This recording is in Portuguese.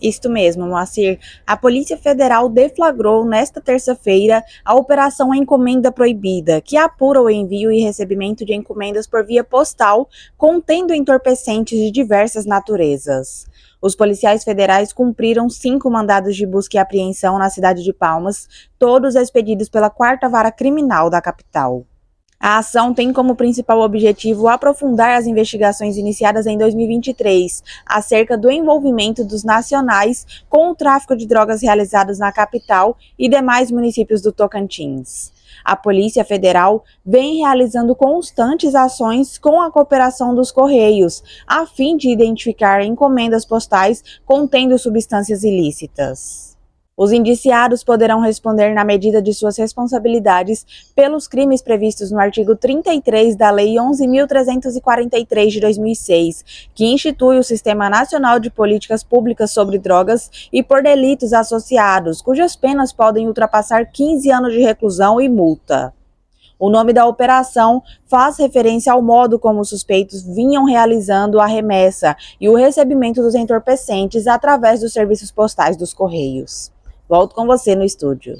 Isto mesmo, Moacir. A Polícia Federal deflagrou nesta terça-feira a Operação Encomenda Proibida, que apura o envio e recebimento de encomendas por via postal contendo entorpecentes de diversas naturezas. Os policiais federais cumpriram cinco mandados de busca e apreensão na cidade de Palmas, todos expedidos pela quarta vara criminal da capital. A ação tem como principal objetivo aprofundar as investigações iniciadas em 2023 acerca do envolvimento dos nacionais com o tráfico de drogas realizados na capital e demais municípios do Tocantins. A Polícia Federal vem realizando constantes ações com a cooperação dos Correios, a fim de identificar encomendas postais contendo substâncias ilícitas. Os indiciados poderão responder na medida de suas responsabilidades pelos crimes previstos no artigo 33 da Lei 11.343 de 2006, que institui o Sistema Nacional de Políticas Públicas sobre Drogas e por delitos associados, cujas penas podem ultrapassar 15 anos de reclusão e multa. O nome da operação faz referência ao modo como os suspeitos vinham realizando a remessa e o recebimento dos entorpecentes através dos serviços postais dos Correios. Volto com você no estúdio.